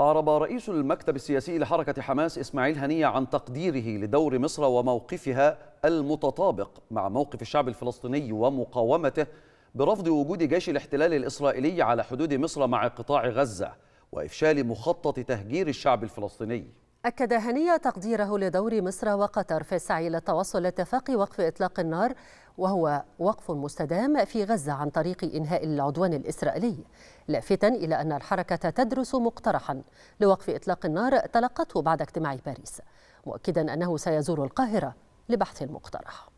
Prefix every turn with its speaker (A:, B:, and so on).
A: أعرب رئيس المكتب السياسي لحركة حماس إسماعيل هنية عن تقديره لدور مصر وموقفها المتطابق مع موقف الشعب الفلسطيني ومقاومته برفض وجود جيش الاحتلال الإسرائيلي على حدود مصر مع قطاع غزة وإفشال مخطط تهجير الشعب الفلسطيني
B: أكد هنية تقديره لدور مصر وقطر في السعي للتوصل لاتفاق وقف إطلاق النار وهو وقف مستدام في غزة عن طريق إنهاء العدوان الإسرائيلي لافتا إلى أن الحركة تدرس مقترحا لوقف إطلاق النار تلقته بعد اجتماع باريس مؤكدا أنه سيزور القاهرة لبحث المقترح